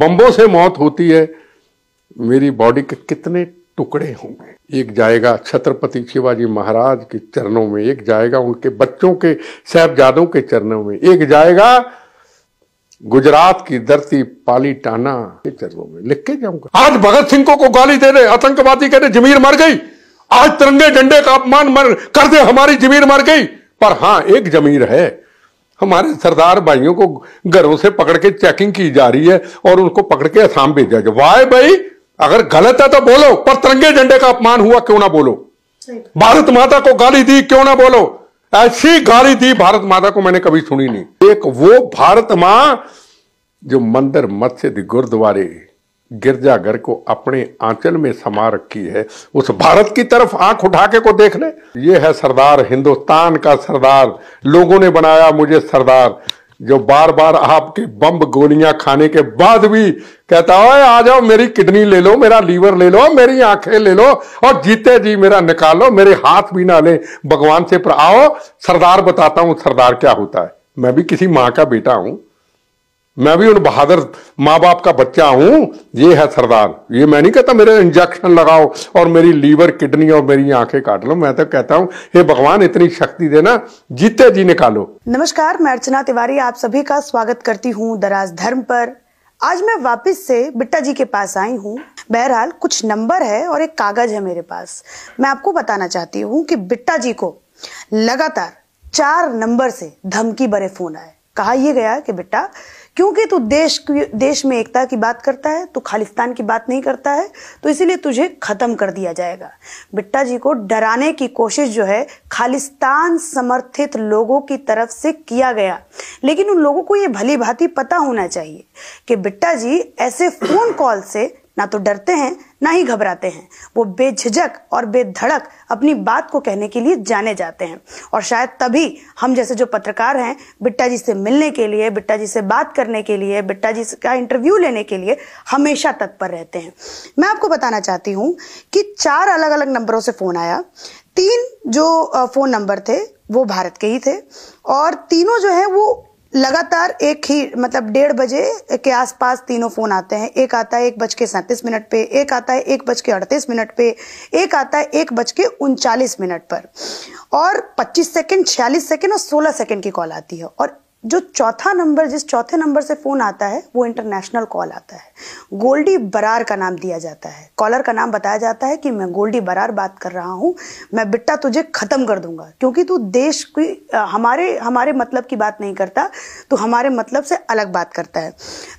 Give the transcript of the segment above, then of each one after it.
बम्बों से मौत होती है मेरी बॉडी के कितने टुकड़े होंगे एक जाएगा छत्रपति शिवाजी महाराज के चरणों में एक जाएगा उनके बच्चों के साहबजादों के चरणों में एक जाएगा गुजरात की धरती पाली टाना के चरणों में लिख के जाऊंगा आज भगत सिंह को, को गाली दे रहे आतंकवादी कह रहे जमीर मर गई आज तिरंगे डंडे का अपमान मर कर दे हमारी जमीर मर गई पर हां एक जमीर है हमारे सरदार भाइयों को घरों से पकड़ के चेकिंग की जा रही है और उनको पकड़ के आसाम भेजा गया वाह भाई अगर गलत है तो बोलो पर तिरंगे झंडे का अपमान हुआ क्यों ना बोलो भारत माता को गाली दी क्यों ना बोलो ऐसी गाली दी भारत माता को मैंने कभी सुनी नहीं एक वो भारत माँ जो मंदिर मस्जिद गुरुद्वारे गिरजाघर को अपने आंचल में समा रखी है उस भारत की तरफ आंख उठा के को देख ले ये है सरदार हिंदुस्तान का सरदार लोगों ने बनाया मुझे सरदार जो बार बार आपके बम गोलियां खाने के बाद भी कहता है आ जाओ मेरी किडनी ले लो मेरा लीवर ले लो मेरी आंखें ले लो और जीते जी मेरा निकालो मेरे हाथ भी ना ले भगवान से पर आओ सरदार बताता हूं सरदार क्या होता है मैं भी किसी माँ का बेटा हूं मैं भी उन बहादुर माँ बाप का बच्चा हूं ये है सरदार ये मैं नहीं कहता मेरे इंजेक्शन लगाओ और मेरी लीवर किडनी और मेरी आंखें काट लो मैं तो कहता हूँ हे भगवान इतनी शक्ति देना जीते जी निकालो नमस्कार मैं अर्चना तिवारी आप सभी का स्वागत करती हूँ दराज धर्म पर आज मैं वापस से बिट्टा जी के पास आई हूँ बहरहाल कुछ नंबर है और एक कागज है मेरे पास मैं आपको बताना चाहती हूँ कि बिट्टा जी को लगातार चार नंबर से धमकी भरे फोन आए कहा यह गया कि बेटा क्योंकि तू देश देश में एकता की बात करता है तू खालिस्तान की बात नहीं करता है तो इसीलिए तुझे ख़त्म कर दिया जाएगा बिट्टा जी को डराने की कोशिश जो है खालिस्तान समर्थित लोगों की तरफ से किया गया लेकिन उन लोगों को ये भली भांति पता होना चाहिए कि बिट्टा जी ऐसे फ़ोन कॉल से ना तो डरते हैं ना ही घबराते हैं वो बेझिझक और बेधड़क अपनी बात को कहने के लिए जाने जाते हैं और शायद तभी हम जैसे जो पत्रकार हैं बिट्टा जी से मिलने के लिए बिट्टा जी से बात करने के लिए बिट्टा जी का इंटरव्यू लेने के लिए हमेशा तत्पर रहते हैं मैं आपको बताना चाहती हूँ कि चार अलग अलग नंबरों से फ़ोन आया तीन जो फ़ोन नंबर थे वो भारत के ही थे और तीनों जो है वो लगातार एक ही मतलब डेढ़ बजे के आसपास तीनों फ़ोन आते हैं एक आता है एक बज के सैंतीस मिनट पे एक आता है एक बज के अड़तीस मिनट पे एक आता है एक बज के उनचालीस मिनट पर और 25 सेकंड 46 सेकंड और 16 सेकंड की कॉल आती है और जो चौथा नंबर जिस चौथे नंबर से फ़ोन आता है वो इंटरनेशनल कॉल आता है गोल्डी बरार का नाम दिया जाता है कॉलर का नाम बताया जाता है कि मैं गोल्डी बरार बात कर रहा हूँ मैं बिट्टा तुझे ख़त्म कर दूंगा क्योंकि तू देश की हमारे हमारे मतलब की बात नहीं करता तो हमारे मतलब से अलग बात करता है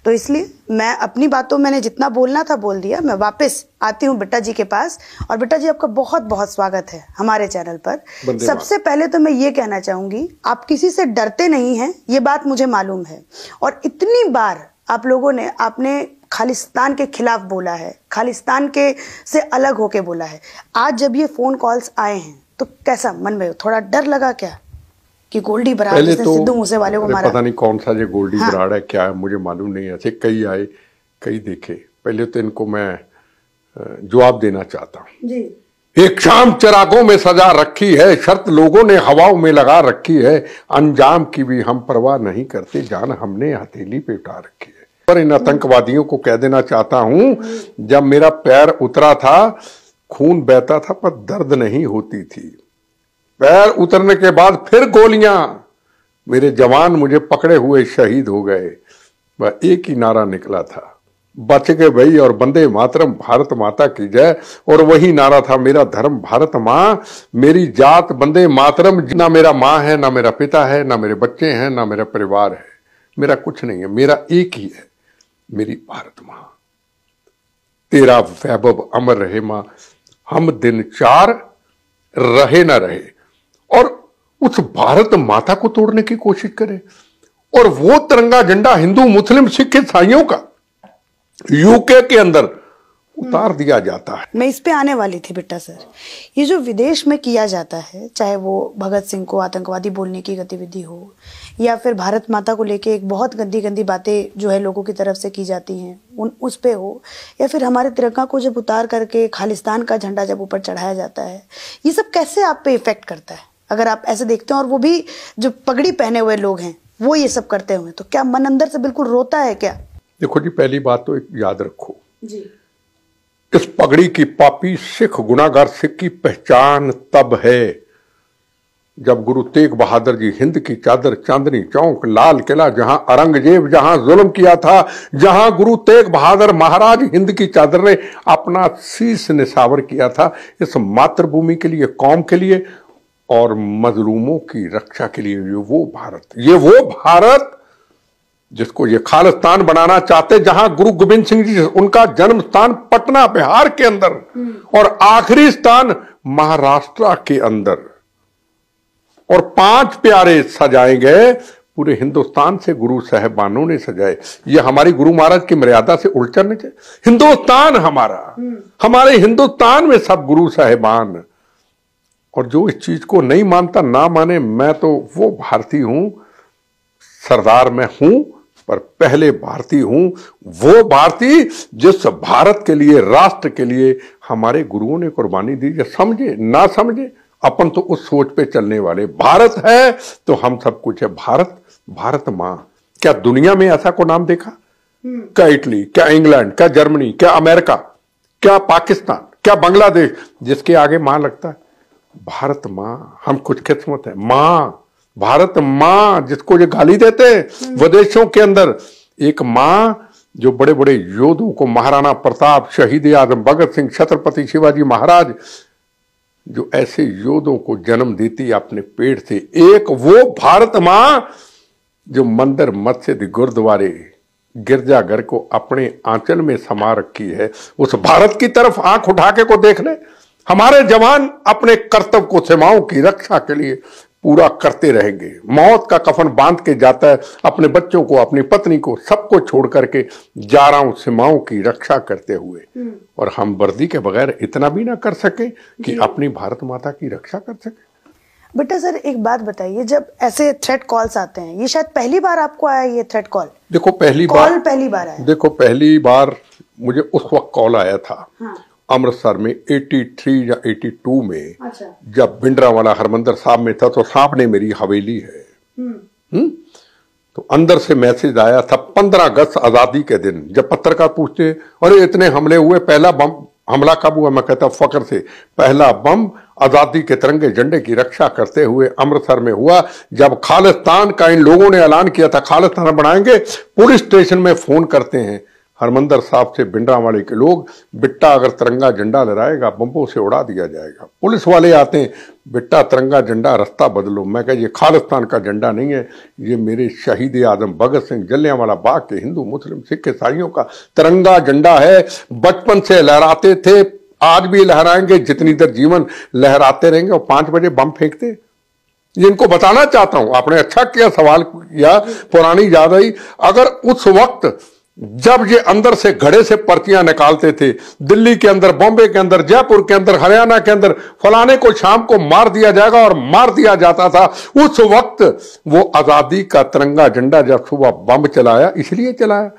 तो इसलिए मैं अपनी बातों मैंने जितना बोलना था बोल दिया मैं वापस आती हूँ बिट्टा जी के पास और बिट्टा जी आपका बहुत बहुत स्वागत है हमारे चैनल पर सबसे पहले तो मैं ये कहना चाहूंगी आप किसी से डरते नहीं हैं ये बात मुझे मालूम है और इतनी बार आप लोगों ने आपने खालिस्तान के खिलाफ बोला है खालिस्तान के से अलग होके बोला है आज जब ये फोन कॉल्स आए हैं तो कैसा मन में थोड़ा डर लगा क्या कि गोल्डी बराड़ पहले तो सिद्धू मूसे वाले को मारा पता नहीं कौन सा ये गोल्डी हाँ। बराड़ है क्या है मुझे मालूम नहीं ऐसे कई आए कई देखे पहले तो इनको मैं जवाब देना चाहता हूँ एक शाम चिरागों में सजा रखी है शर्त लोगों ने हवाओं में लगा रखी है अंजाम की भी हम परवाह नहीं करते जान हमने हथेली पे उठा रखी है पर इन आतंकवादियों को कह देना चाहता हूँ जब मेरा पैर उतरा था खून बहता था पर दर्द नहीं होती थी पैर उतरने के बाद फिर गोलियां मेरे जवान मुझे पकड़े हुए शहीद हो गए वह एक ही नारा निकला था बच गए भाई और बंदे मातरम भारत माता की जय और वही नारा था मेरा धर्म भारत माँ मेरी जात बंदे मातरम ना मेरा माँ है ना मेरा पिता है ना मेरे बच्चे हैं ना मेरा परिवार है मेरा कुछ नहीं है मेरा एक ही है मेरी भारत माँ तेरा वैभव अमर रहे माँ हम दिन चार रहे ना रहे और उस भारत माता को तोड़ने की कोशिश करें और वो तिरंगा झंडा हिंदू मुस्लिम सिख ईसाइयों का यूके के अंदर उतार दिया जाता है मैं इस पे आने वाली थी बिट्टा सर ये जो विदेश में किया जाता है चाहे वो भगत सिंह को आतंकवादी बोलने की गतिविधि हो या फिर भारत माता को लेके एक बहुत गंदी गंदी बातें जो है लोगों की तरफ से की जाती हैं उन उस पे हो या फिर हमारे तिरंगा को जब उतार करके खालिस्तान का झंडा जब ऊपर चढ़ाया जाता है ये सब कैसे आप पे इफेक्ट करता है अगर आप ऐसे देखते हैं और वो भी जो पगड़ी पहने हुए लोग हैं वो ये सब करते हुए तो क्या मन अंदर से बिल्कुल रोता है क्या देखो जी पहली बात तो एक याद रखो जी इस पगड़ी की पापी सिख गुनागार सिख की पहचान तब है जब गुरु तेग बहादुर जी हिंद की चादर चांदनी चौक लाल किला जहां औरंगजेब जहां जुल्म किया था जहां गुरु तेग बहादुर महाराज हिंद की चादर ने अपना शीश निशावर किया था इस मातृभूमि के लिए कौम के लिए और मजलूमों की रक्षा के लिए ये वो भारत ये वो भारत जिसको ये खालिस्तान बनाना चाहते जहां गुरु गोविंद सिंह जी उनका जन्म स्थान पटना बिहार के अंदर हम्म। और आखिरी स्थान महाराष्ट्र के अंदर और पांच प्यारे सजाए गए पूरे हिंदुस्तान से गुरु साहेबानों ने सजाए ये हमारी गुरु महाराज की मर्यादा से उलझन नहीं हिंदुस्तान हमारा हम्म। हमारे हिंदुस्तान में सब गुरु साहेबान और जो इस चीज को नहीं मानता ना माने मैं तो वो भारतीय हूं सरदार मैं हूं पर पहले भारतीय हूं वो भारतीय जिस भारत के लिए राष्ट्र के लिए हमारे गुरुओं ने कुर्बानी दी या समझे ना समझे अपन तो उस सोच पे चलने वाले भारत है तो हम सब कुछ है भारत भारत मां क्या दुनिया में ऐसा को नाम देखा क्या इटली क्या इंग्लैंड क्या जर्मनी क्या अमेरिका क्या पाकिस्तान क्या बांग्लादेश जिसके आगे मां लगता है भारत मां हम कुछ किस्मत है मां भारत माँ जिसको ये गाली देते हैं हम्म। विदेशों के अंदर एक माँ जो बड़े बड़े योद्धों को महाराणा प्रताप शहीद आजम भगत सिंह छत्रपति शिवाजी महाराज जो ऐसे योद्धों को जन्म देती अपने पेट से एक वो भारत माँ जो मंदिर मस्जिद गुरुद्वारे गिरजाघर को अपने आंचल में समा रखी है उस भारत की तरफ आंख उठा के को देख ले हमारे जवान अपने कर्तव्य को सीमाओं की रक्षा के लिए पूरा करते रहेंगे मौत का कफन बांध के जाता है अपने बच्चों को अपनी पत्नी को सबको छोड़ करके जा रहा हूं सीमाओं की रक्षा करते हुए हम्म। और हम वर्दी के बगैर इतना भी ना कर सके कि अपनी भारत माता की रक्षा कर सके बेटा सर एक बात बताइए जब ऐसे थ्रेट कॉल्स आते हैं ये शायद पहली बार आपको आया ये थ्रेट कॉल देखो पहली बार पहली बार देखो पहली बार मुझे उस वक्त कॉल आया था हाँ। अमृतसर में 83 या 82 में अच्छा। जब भिंडरा वाला हरमंदर साहब में था तो साहब ने मेरी हवेली है हुँ? हम्म। हुँ? हम्म? तो अंदर से मैसेज आया था 15 अगस्त आज़ादी के दिन जब पत्रकार पूछते अरे इतने हमले हुए पहला बम हमला कब हुआ मैं कहता फकर से पहला बम आज़ादी के तिरंगे झंडे की रक्षा करते हुए अमृतसर में हुआ जब खालिस्तान का इन लोगों ने ऐलान किया था खालिस्तान बनाएंगे पुलिस स्टेशन में फ़ोन करते हैं हरमंदर साहब से भिंडावाड़े के लोग बिट्टा अगर तिरंगा झंडा लहराएगा बम्बों से उड़ा दिया जाएगा पुलिस वाले आते हैं बिट्टा तिरंगा झंडा रास्ता बदलो मैं कह ये खालिस्तान का झंडा नहीं है ये मेरे शहीद आजम भगत सिंह वाला बाग के हिंदू मुस्लिम सिख ईसाइयों का तिरंगा झंडा है बचपन से लहराते थे आज भी लहराएंगे जितनी देर जीवन लहराते रहेंगे और पांच बजे बम फेंकते इनको बताना चाहता हूं आपने अच्छा किया सवाल किया पुरानी याद आई अगर उस वक्त जब ये अंदर से घड़े से पर्चियां निकालते थे दिल्ली के अंदर बॉम्बे के अंदर जयपुर के अंदर हरियाणा के अंदर फलाने को शाम को मार दिया जाएगा और मार दिया जाता था उस वक्त वो आजादी का तिरंगा झंडा जब सुबह बम चलाया इसलिए चलाया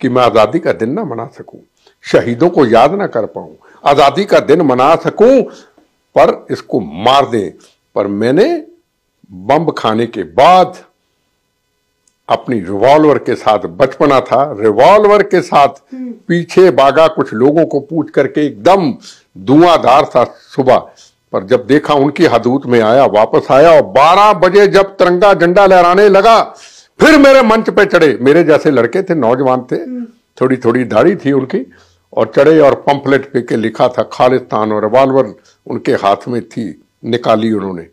कि मैं आजादी का दिन ना मना सकूं शहीदों को याद ना कर पाऊं आजादी का दिन मना सकूं पर इसको मार दे पर मैंने बम खाने के बाद अपनी रिवॉल्वर के साथ बचपना था रिवॉल्वर के साथ पीछे बागा कुछ लोगों को पूछ करके एकदम धुआंधार था सुबह पर जब देखा उनकी हदूत में आया वापस आया और 12 बजे जब तिरंगा झंडा लहराने लगा फिर मेरे मंच पे चढ़े मेरे जैसे लड़के थे नौजवान थे हम्म। थोड़ी थोड़ी दाढ़ी थी उनकी और चढ़े और पंपलेट पे के लिखा था खालिस्तान और रिवॉल्वर उनके हाथ में थी निकाली उन्होंने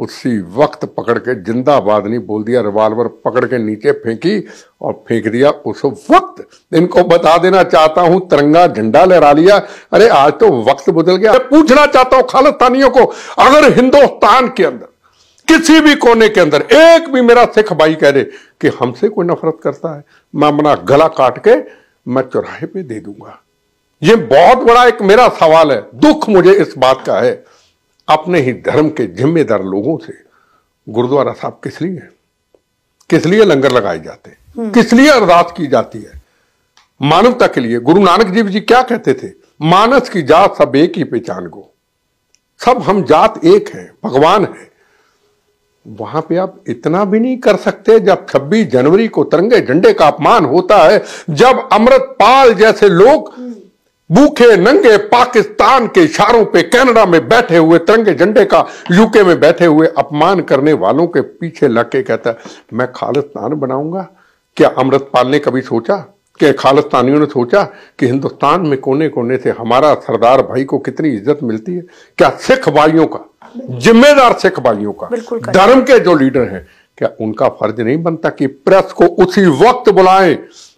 उसी वक्त पकड़ के जिंदाबाद नहीं बोल दिया रिवाल्वर पकड़ के नीचे फेंकी और फेंक दिया उस वक्त इनको बता देना चाहता हूं तिरंगा झंडा लहरा लिया अरे आज तो वक्त बदल गया पूछना चाहता हूं खालिस्तानियों को अगर हिंदुस्तान के अंदर किसी भी कोने के अंदर एक भी मेरा सिख भाई कह दे कि हमसे कोई नफरत करता है मैं अपना गला काट के मैं चौराहे पे दे दूंगा ये बहुत बड़ा एक मेरा सवाल है दुख मुझे इस बात का है अपने ही धर्म के जिम्मेदार लोगों से गुरुद्वारा साहब किस लिए किस लिए लंगर लगाए जाते हैं हम्म। किस लिए अरदास की जाती है मानवता के लिए गुरु नानक देव जी क्या कहते थे मानस की जात सब एक ही पहचान को सब हम जात एक हैं भगवान है वहां पे आप इतना भी नहीं कर सकते जब 26 जनवरी को तिरंगे झंडे का अपमान होता है जब अमृतपाल जैसे लोग हम्म। भूखे नंगे पाकिस्तान के इशारों पे कनाडा में बैठे हुए तिरंगे झंडे का यूके में बैठे हुए अपमान करने वालों के पीछे लग के कहता है मैं खालिस्तान बनाऊंगा क्या अमृतपाल ने कभी सोचा कि खालिस्तानियों ने सोचा कि हिंदुस्तान में कोने कोने से हमारा सरदार भाई को कितनी इज्जत मिलती है क्या सिख भाइयों का जिम्मेदार सिख भाइयों का धर्म के जो लीडर हैं क्या उनका फर्ज नहीं बनता कि प्रेस को उसी वक्त बुलाएं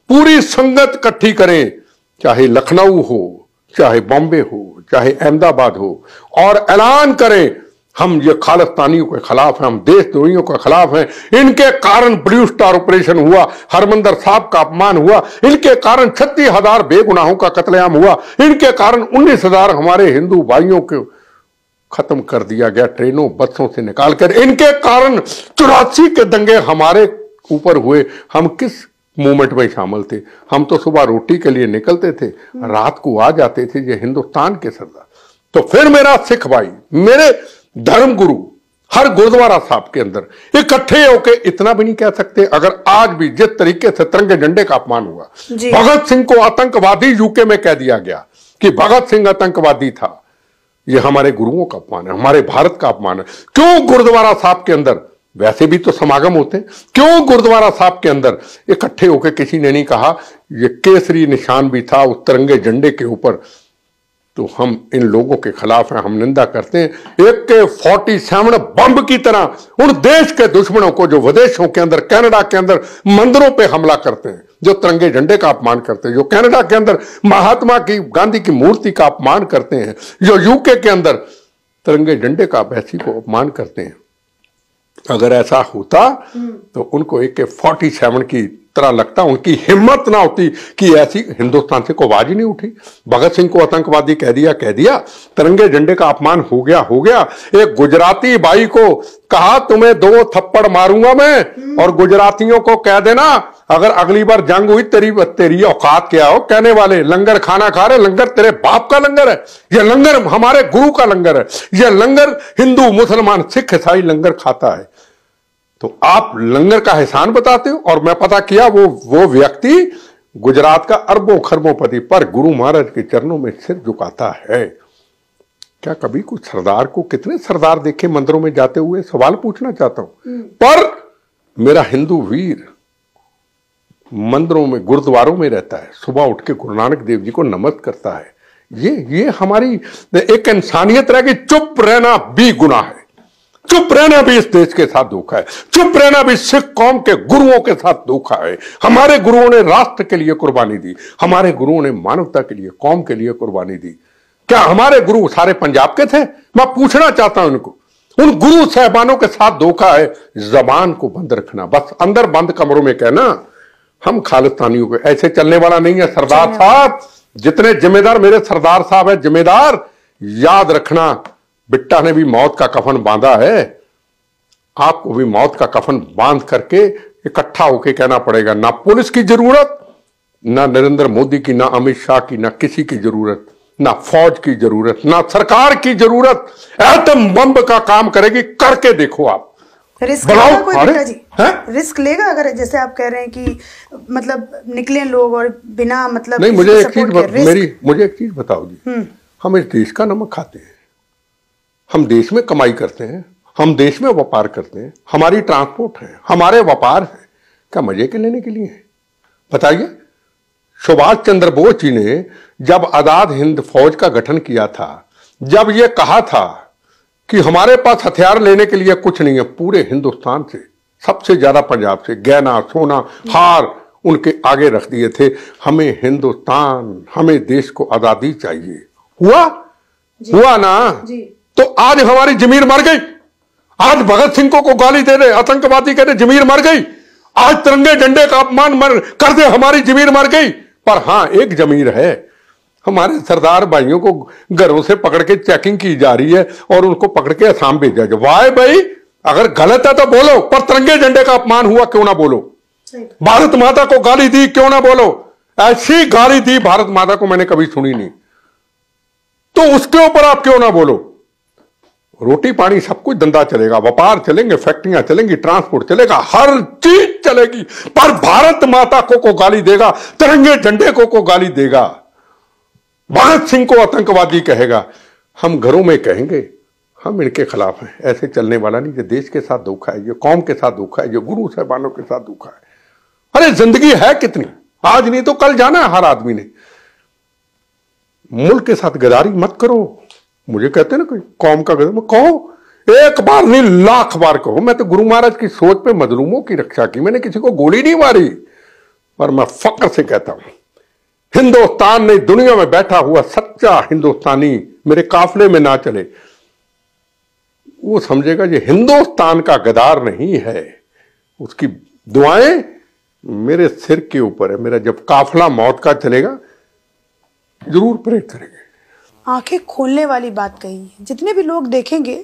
पूरी संगत इकट्ठी करें चाहे लखनऊ हो चाहे बॉम्बे हो चाहे अहमदाबाद हो और ऐलान करें हम ये खालिस्तानियों के खिलाफ हैं हम देशद्रोहियों के खिलाफ हैं इनके कारण ब्लू स्टार ऑपरेशन हुआ हरमंदर साहब का अपमान हुआ इनके कारण छत्तीस हजार बेगुनाहों का कत्लेआम हुआ इनके कारण उन्नीस हजार हमारे हिंदू भाइयों के खत्म कर दिया गया ट्रेनों बसों से निकालकर इनके कारण चौरासी के दंगे हमारे ऊपर हुए हम किस मूवमेंट में शामिल थे हम तो सुबह रोटी के लिए निकलते थे रात को आ जाते थे ये हिंदुस्तान के सरदार तो फिर मेरा सिख भाई मेरे धर्म गुरु हर गुरुद्वारा साहब के अंदर इकट्ठे होके इतना भी नहीं कह सकते अगर आज भी जिस तरीके से तिरंगे झंडे का अपमान हुआ भगत सिंह को आतंकवादी यूके में कह दिया गया कि भगत सिंह आतंकवादी था ये हमारे गुरुओं का अपमान है हमारे भारत का अपमान है क्यों गुरुद्वारा साहब के अंदर वैसे भी तो समागम होते हैं क्यों गुरुद्वारा साहब के अंदर इकट्ठे होकर किसी ने नहीं कहा ये केसरी निशान भी था उस तिरंगे झंडे के ऊपर तो हम इन लोगों के खिलाफ है हम निंदा करते हैं एक के फोर्टी सेवन बम की तरह उन देश के दुश्मनों को जो विदेशों के अंदर कैनेडा के अंदर मंदिरों पर हमला करते हैं जो तिरंगे झंडे का अपमान करते हैं जो कैनेडा के अंदर महात्मा की गांधी की मूर्ति का अपमान करते हैं जो यूके के अंदर तिरंगे झंडे का बैसी को अपमान करते हैं अगर ऐसा होता हम्म। तो उनको ए के फोर्टी सेवन की तरह लगता उनकी हिम्मत ना होती कि ऐसी हिंदुस्तान से को आवाज ही नहीं उठी भगत सिंह को आतंकवादी कह दिया कह दिया तिरंगे झंडे का अपमान हो गया हो गया एक गुजराती भाई को कहा तुम्हें दो थप्पड़ मारूंगा मैं और गुजरातियों को कह देना अगर अगली बार जंग हुई तेरी तेरी औकात क्या हो कहने वाले लंगर खाना खा रहे लंगर तेरे बाप का लंगर है यह लंगर हमारे गुरु का लंगर है यह लंगर हिंदू मुसलमान सिख ईसाई लंगर खाता है तो आप लंगर का एहसान बताते हो और मैं पता किया वो वो व्यक्ति गुजरात का अरबों खरबों पति पर गुरु महाराज के चरणों में सिर झुकाता है क्या कभी कुछ सरदार को कितने सरदार देखे मंदिरों में जाते हुए सवाल पूछना चाहता हूं हम्म। पर मेरा हिंदू वीर मंदिरों में गुरुद्वारों में रहता है सुबह उठ के गुरु नानक देव जी को नमस्त करता है ये ये हमारी एक इंसानियत रह गई चुप रहना भी गुना है चुप रहना भी इस देश के साथ धोखा है चुप रहना भी सिख कौम के गुरुओं के साथ धोखा है हमारे गुरुओं ने राष्ट्र के लिए कुर्बानी दी हमारे गुरुओं ने मानवता के लिए कौम के लिए कुर्बानी दी क्या हमारे गुरु सारे पंजाब के थे मैं पूछना चाहता हूं उनको उन गुरु साहबानों के साथ धोखा है जबान को बंद रखना बस अंदर बंद कमरों में कहना हम खालिस्तानियों को ऐसे चलने वाला नहीं है सरदार साहब जितने जिम्मेदार मेरे सरदार साहब है जिम्मेदार याद रखना बिट्टा ने भी मौत का कफन बांधा है आपको भी मौत का कफन बांध करके इकट्ठा होके कहना पड़ेगा ना पुलिस की जरूरत ना नरेंद्र मोदी की ना अमित शाह की ना किसी की जरूरत ना फौज की जरूरत ना सरकार की जरूरत एटम बम का काम करेगी करके देखो आप रिस्क लेगा कोई अरे? जी है? रिस्क लेगा अगर जैसे आप कह रहे हैं कि मतलब निकले लोग और बिना मतलब नहीं मुझे एक चीज मेरी मुझे एक चीज बताओ जी हम्म। हम इस देश का नमक खाते हैं हम देश में कमाई करते हैं हम देश में व्यापार करते हैं हमारी ट्रांसपोर्ट है हमारे व्यापार हैं क्या मजे के लेने के लिए है बताइए सुभाष चंद्र बोस जी ने जब आजाद हिंद फौज का गठन किया था जब ये कहा था कि हमारे पास हथियार लेने के लिए कुछ नहीं है पूरे हिंदुस्तान से सबसे ज्यादा पंजाब से गहना सोना हार उनके आगे रख दिए थे हमें हिंदुस्तान हमें देश को आजादी चाहिए हुआ हुआ ना तो आज हमारी जमीर मर गई आज भगत सिंह को, को गाली दे रहे आतंकवादी कह रहे जमीर मर गई आज तिरंगे झंडे का अपमान मर कर दे हमारी जमीर मर गई पर हां एक जमीर है हमारे सरदार भाइयों को घरों से पकड़ के चेकिंग की जा रही है और उनको पकड़ के आसाम भेजा गया वाय भाई अगर गलत है तो बोलो पर तिरंगे झंडे का अपमान हुआ क्यों ना बोलो भारत माता को गाली दी क्यों ना बोलो ऐसी गाली दी भारत माता को मैंने कभी सुनी नहीं तो उसके ऊपर आप क्यों ना बोलो रोटी पानी सब कुछ धंधा चलेगा व्यापार चलेंगे फैक्ट्रियां चलेंगी ट्रांसपोर्ट चलेगा हर चीज चलेगी पर भारत माता को को गाली देगा तिरंगे झंडे को को गाली देगा भगत सिंह को आतंकवादी कहेगा हम घरों में कहेंगे हम इनके खिलाफ हैं ऐसे चलने वाला नहीं ये देश के साथ धोखा है ये कौम के साथ धोखा है ये गुरु साहबानों के साथ धोखा है अरे जिंदगी है कितनी आज नहीं तो कल जाना है हर आदमी ने मुल्क के साथ गदारी मत करो मुझे कहते ना कोई कौम का गजब कहो एक बार नहीं लाख बार कहो मैं तो गुरु महाराज की सोच पे मजलूमों की रक्षा की मैंने किसी को गोली नहीं मारी पर मैं फक्र से कहता हूं हिंदुस्तान नहीं दुनिया में बैठा हुआ सच्चा हिंदुस्तानी मेरे काफले में ना चले वो समझेगा ये हिंदुस्तान का गदार नहीं है उसकी दुआएं मेरे सिर के ऊपर है मेरा जब काफला मौत का चलेगा जरूर प्रेरित करेंगे आंखें खोलने वाली बात कही है जितने भी लोग देखेंगे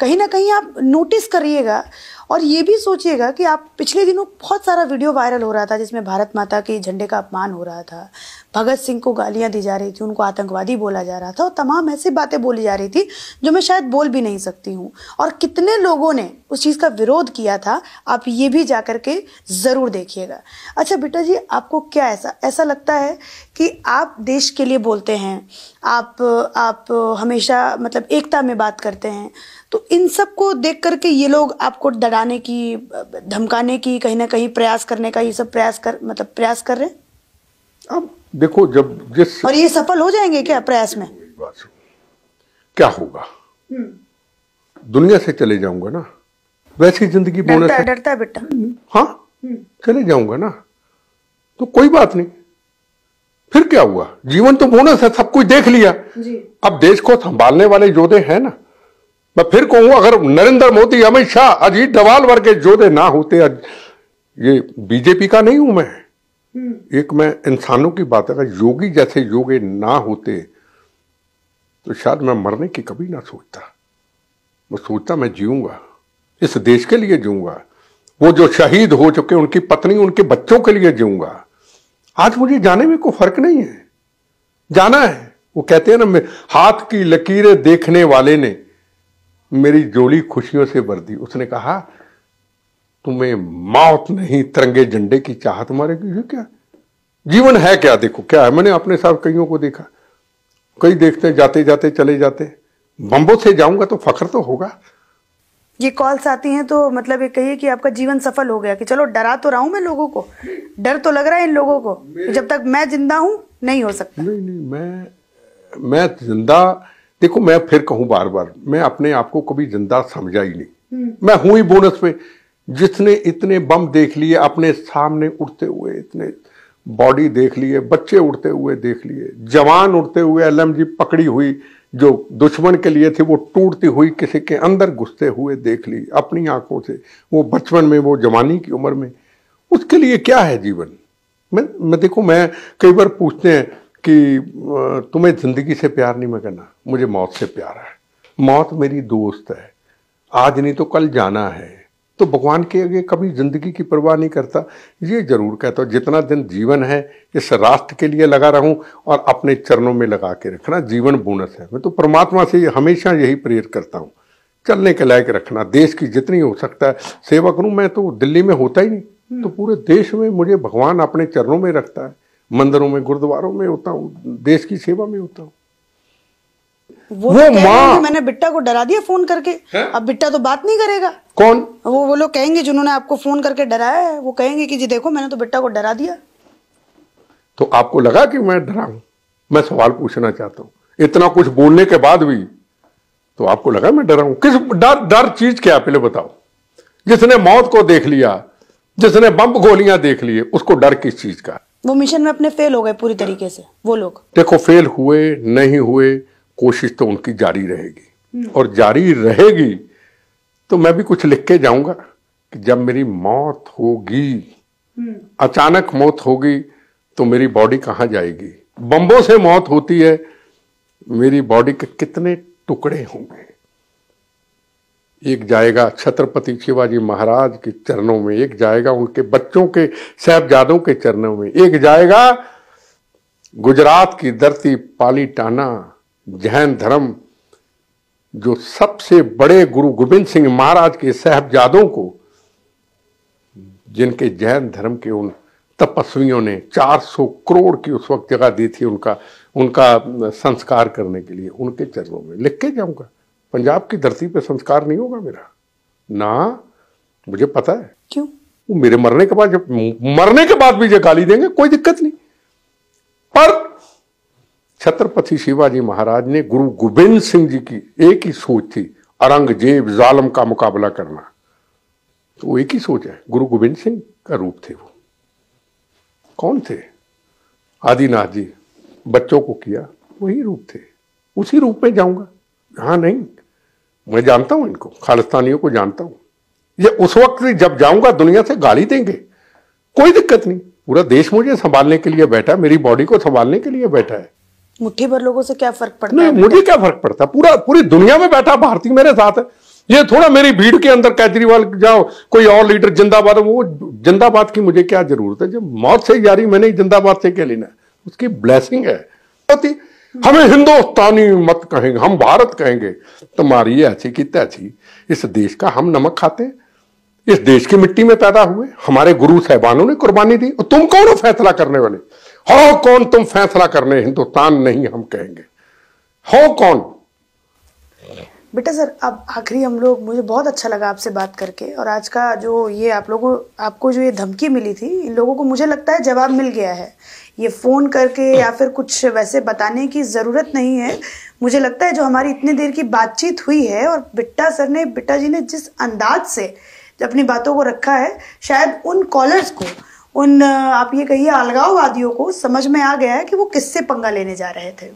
कहीं ना कहीं आप नोटिस करिएगा और ये भी सोचिएगा कि आप पिछले दिनों बहुत सारा वीडियो वायरल हो रहा था जिसमें भारत माता के झंडे का अपमान हो रहा था भगत सिंह को गालियां दी जा रही थी उनको आतंकवादी बोला जा रहा था और तमाम ऐसी बातें बोली जा रही थी जो मैं शायद बोल भी नहीं सकती हूँ और कितने लोगों ने उस चीज़ का विरोध किया था आप ये भी जा के ज़रूर देखिएगा अच्छा बेटा जी आपको क्या ऐसा ऐसा लगता है कि आप देश के लिए बोलते हैं आप आप हमेशा मतलब एकता में बात करते हैं तो इन सब को देख करके ये लोग आपको डराने की धमकाने की कहीं ना कहीं प्रयास करने का ये सब प्रयास कर मतलब प्रयास कर रहे अब देखो जब जिस और ये सफल हो जाएंगे क्या प्रयास में क्या होगा हम्म। दुनिया से चले जाऊंगा ना वैसी जिंदगी बोलना डरता है बेटा हम्म। हाँ हम्म। चले जाऊंगा ना तो कोई बात नहीं फिर क्या हुआ जीवन तो बोनस है सब कुछ देख लिया जी। अब देश को संभालने वाले योद्धे हैं ना मैं फिर कहूं अगर नरेंद्र मोदी अमित शाह अजीत डवाल वर्ग के जोधे ना होते ये बीजेपी का नहीं हूं मैं हम्म। एक मैं इंसानों की बात अगर योगी जैसे योगे ना होते तो शायद मैं मरने की कभी ना सोचता मैं सोचता मैं जीऊंगा इस देश के लिए जीऊंगा वो जो शहीद हो चुके उनकी पत्नी उनके बच्चों के लिए जीऊंगा आज मुझे जाने में कोई फर्क नहीं है जाना है वो कहते हैं ना हाथ की लकीरें देखने वाले ने मेरी जोड़ी खुशियों से दी उसने कहा तुम्हें मौत नहीं तिरंगे झंडे की चाह तुम्हारे क्या जीवन है क्या देखो क्या है मैंने अपने साथ कईयों को देखा कई देखते जाते जाते चले जाते बम्बो से जाऊंगा तो फख्र तो होगा ये कॉल्स आती हैं तो मतलब ये कहिए कि आपका जीवन सफल हो गया कि चलो डरा तो रहा हूं मैं लोगों को डर तो लग रहा है इन लोगों को जब तक मैं जिंदा हूं नहीं हो सकता नहीं नहीं मैं मैं जिंदा देखो मैं फिर कहूं बार बार मैं अपने आप को कभी जिंदा समझा ही नहीं हम्म। मैं हूं ही बोनस में जिसने इतने बम देख लिए अपने सामने उड़ते हुए इतने बॉडी देख लिए बच्चे उड़ते हुए देख लिए जवान उड़ते हुए एल पकड़ी हुई जो दुश्मन के लिए थी वो टूटती हुई किसी के अंदर घुसते हुए देख ली अपनी आंखों से वो बचपन में वो जवानी की उम्र में उसके लिए क्या है जीवन मैं मैं देखो मैं कई बार पूछते हैं कि तुम्हें ज़िंदगी से प्यार नहीं मैं करना मुझे मौत से प्यार है मौत मेरी दोस्त है आज नहीं तो कल जाना है तो भगवान के आगे कभी ज़िंदगी की परवाह नहीं करता ये जरूर कहता हूँ जितना दिन जीवन है इस राष्ट्र के लिए लगा रहूँ और अपने चरणों में लगा के रखना जीवन बोनस है मैं तो परमात्मा से हमेशा यही प्रेरित करता हूँ चलने के लायक रखना देश की जितनी हो सकता है सेवा करूँ मैं तो दिल्ली में होता ही नहीं तो पूरे देश में मुझे भगवान अपने चरणों में रखता है मंदिरों में गुरुद्वारों में होता हूँ देश की सेवा में होता हूँ वो, तो वो माँ मैंने बिट्टा को डरा दिया फोन करके है? अब बिट्टा तो बात नहीं करेगा कौन वो वो लोग कहेंगे जिन्होंने आपको फोन करके डराया है वो कहेंगे कि जी देखो मैंने तो बिट्टा को डरा दिया तो आपको लगा कि मैं डरा हूं मैं सवाल पूछना चाहता हूँ इतना कुछ बोलने के बाद भी तो आपको लगा मैं डरा हूं किस डर डर चीज क्या पहले बताओ जिसने मौत को देख लिया जिसने बम गोलियां देख लिए उसको डर किस चीज का वो मिशन में अपने फेल हो गए पूरी तरीके से वो लोग देखो फेल हुए नहीं हुए कोशिश तो उनकी जारी रहेगी हम्म। और जारी रहेगी तो मैं भी कुछ लिख के जाऊंगा कि जब मेरी मौत होगी हम्म। अचानक मौत होगी तो मेरी बॉडी कहाँ जाएगी बम्बों से मौत होती है मेरी बॉडी के कितने टुकड़े होंगे एक जाएगा छत्रपति शिवाजी महाराज के चरणों में एक जाएगा उनके बच्चों के साहबजादों के चरणों में एक जाएगा गुजरात की धरती पाली टाना जैन धर्म जो सबसे बड़े गुरु गोविंद सिंह महाराज के साहबजादों को जिनके जैन धर्म के उन तपस्वियों ने 400 करोड़ की उस वक्त जगह दी थी उनका उनका संस्कार करने के लिए उनके चरणों में लिख के जाऊंगा पंजाब की धरती पे संस्कार नहीं होगा मेरा ना मुझे पता है क्यों वो मेरे मरने के बाद जब मरने के बाद भी जो गाली देंगे कोई दिक्कत नहीं पर छत्रपति शिवाजी महाराज ने गुरु गोविंद सिंह जी की एक ही सोच थी औरंगजेब जालम का मुकाबला करना तो एक ही सोच है गुरु गोविंद सिंह का रूप थे वो कौन थे आदिनाथ जी बच्चों को किया वही रूप थे उसी रूप में जाऊंगा हाँ नहीं मैं जानता हूं इनको खालिस्तानियों को जानता हूं ये उस वक्त जब जाऊंगा दुनिया से गाली देंगे कोई दिक्कत नहीं पूरा देश मुझे संभालने के लिए बैठा है मेरी बॉडी को संभालने के लिए बैठा है मुट्ठी भर लोगों से क्या फर्क पड़ता नहीं, है मुझे क्या फर्क पड़ता पूरा पूरी दुनिया में बैठा भारतीय मेरे साथ है ये थोड़ा मेरी भीड़ के अंदर केजरीवाल जाओ कोई और लीडर जिंदाबाद वो जिंदाबाद की मुझे क्या जरूरत है जब मौत से जारी मैंने जिंदाबाद से क्या लेना है उसकी ब्लैसिंग है हमें हिंदुस्तानी मत कहेंगे हम भारत कहेंगे तुम्हारी ये अच्छी कितने अच्छी इस देश का हम नमक खाते हैं इस देश की मिट्टी में पैदा हुए हमारे गुरु साहबानों ने कुर्बानी दी और तुम कौन हो फैसला करने वाले हो कौन तुम फैसला करने हिंदुस्तान नहीं हम कहेंगे हो कौन बेटा सर अब आखिरी हम लोग मुझे बहुत अच्छा लगा आपसे बात करके और आज का जो ये आप लोगों आपको जो ये धमकी मिली थी इन लोगों को मुझे लगता है जवाब मिल गया है ये फ़ोन करके या फिर कुछ वैसे बताने की ज़रूरत नहीं है मुझे लगता है जो हमारी इतनी देर की बातचीत हुई है और बिट्टा सर ने बिट्टा जी ने जिस अंदाज से अपनी बातों को रखा है शायद उन कॉलर्स को उन आप ये कहिए अलगाववादियों को समझ में आ गया है कि वो किससे पंगा लेने जा रहे थे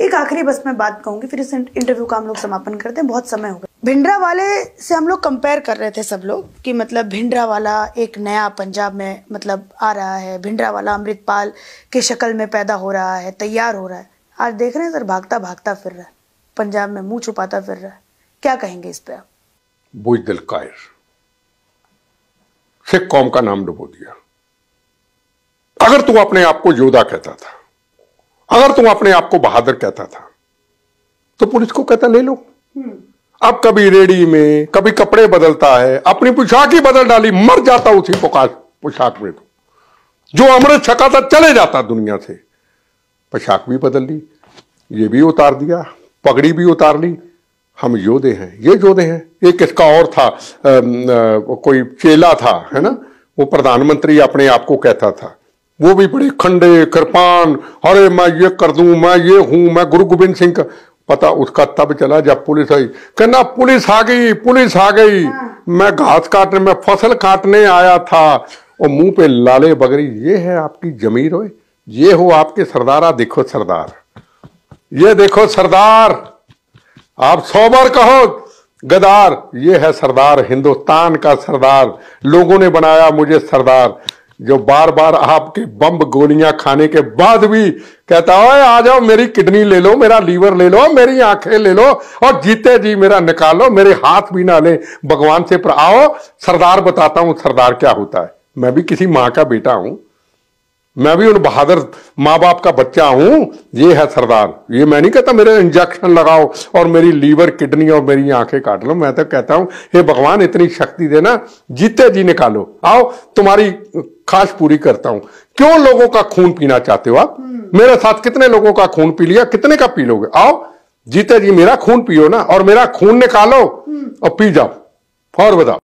एक आखिरी बस मैं बात कहूंगी फिर इस इंटरव्यू का हम लोग समापन करते हैं बहुत समय हो गया भिंडरा वाले से हम लोग कंपेयर कर रहे थे सब लोग कि मतलब भिंडरा वाला एक नया पंजाब में मतलब आ रहा है भिंडरा वाला अमृतपाल के शक्ल में पैदा हो रहा है तैयार हो रहा है आज देख रहे हैं सर भागता भागता फिर रहा है पंजाब में मुंह छुपाता फिर रहा है क्या कहेंगे इस पे आप बुज दिल कायर सिख कौम का नाम डुबो दिया अगर तू अपने आप को योदा कहता था अगर तुम अपने आप को बहादुर कहता था तो पुलिस को कहता ले लो हम्म। अब कभी रेडी में कभी कपड़े बदलता है अपनी पोशाक ही बदल डाली मर जाता उसी पोकाश पोशाक में तो जो अमृत छका था चले जाता दुनिया से पोशाक भी बदल ली ये भी उतार दिया पगड़ी भी उतार ली हम योधे हैं ये योदे हैं ये किसका और था आ, आ, कोई चेला था है ना वो प्रधानमंत्री अपने आप को कहता था वो भी बड़े खंडे कृपान अरे मैं ये कर दू मैं ये हूं मैं गुरु गोविंद सिंह का पता उसका तब चला जब पुलिस आई कहना पुलिस आ गई पुलिस आ गई हाँ। मैं घास काटने में फसल काटने आया था और मुंह पे लाले बगरी ये है आपकी जमीर हो ये हो आपके सरदारा देखो सरदार ये देखो सरदार आप सौ बार कहो गदार ये है सरदार हिंदुस्तान का सरदार लोगों ने बनाया मुझे सरदार जो बार बार आपके बम गोलियां खाने के बाद भी कहता है आ जाओ मेरी किडनी ले लो मेरा लीवर ले लो मेरी आंखें ले लो और जीते जी मेरा निकालो मेरे हाथ भी ना ले भगवान से पर आओ सरदार बताता हूं सरदार क्या होता है मैं भी किसी माँ का बेटा हूं मैं भी उन बहादुर माँ बाप का बच्चा हूं ये है सरदार ये मैं नहीं कहता मेरे इंजेक्शन लगाओ और मेरी लीवर किडनी और मेरी आंखें काट लो मैं तो कहता हूं हे भगवान इतनी शक्ति देना जीते जी निकालो आओ तुम्हारी खास पूरी करता हूं क्यों लोगों का खून पीना चाहते हो आप मेरे साथ कितने लोगों का खून पी लिया कितने का पी लोगे आओ जीते जी मेरा खून पियो ना और मेरा खून निकालो और पी जाओ और बताओ